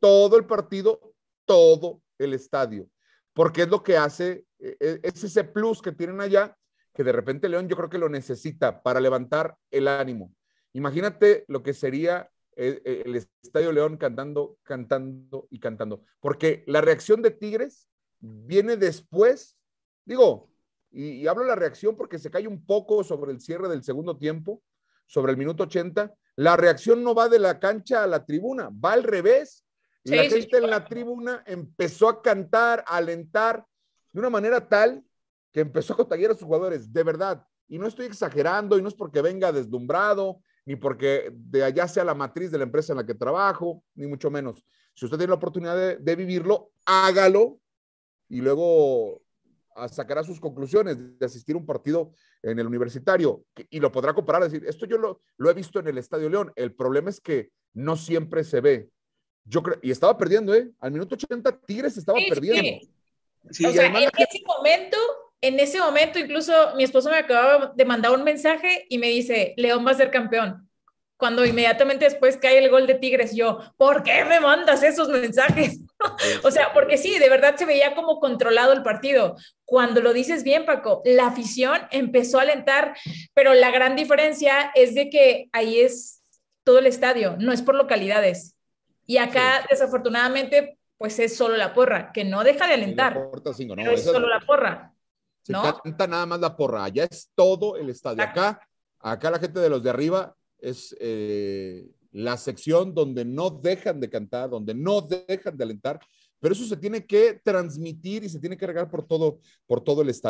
todo el partido, todo el estadio, porque es lo que hace, e, e, es ese plus que tienen allá, que de repente León yo creo que lo necesita para levantar el ánimo. Imagínate lo que sería e, el, Estadio León cantando, cantando y cantando, porque la reacción de Tigres viene después, digo, y, y, hablo de la reacción porque se cae un poco sobre el cierre del segundo tiempo, sobre el minuto 80, la reacción no va de la cancha a la tribuna, va al revés la gente en la tribuna empezó a cantar, a alentar de una manera tal que empezó a contagiar a sus jugadores, de verdad. Y no estoy exagerando, y no es porque venga deslumbrado, ni porque de allá sea la matriz de la empresa en la que trabajo, ni mucho menos. Si usted tiene la oportunidad de, vivirlo, hágalo y luego sacará sus conclusiones de asistir a un partido en el universitario y lo podrá comparar, decir, esto yo lo he visto en el Estadio León. El problema es que no siempre se ve yo creo, y estaba perdiendo, ¿eh? Al minuto 80 Tigres estaba perdiendo. Sí. o sea, en ese momento, en ese momento, incluso mi esposo me acababa de mandar un mensaje y me dice, León va a ser campeón. Cuando inmediatamente después cae el gol de Tigres, yo, ¿por qué me mandas esos mensajes? o sea, porque sí, de verdad se veía como controlado el partido. Cuando lo dices bien, Paco, la afición empezó a alentar, pero la gran diferencia es de que ahí es todo el estadio, no es por localidades. Y acá, desafortunadamente, pues es solo la porra, que no deja de alentar. es solo la porra. ¿no? canta nada más la porra, allá es todo el estadio. Acá, acá la gente de los de arriba es eh, la sección donde no dejan de cantar, donde no dejan de alentar, pero eso se tiene que transmitir y se tiene que regar por todo, por todo el estadio.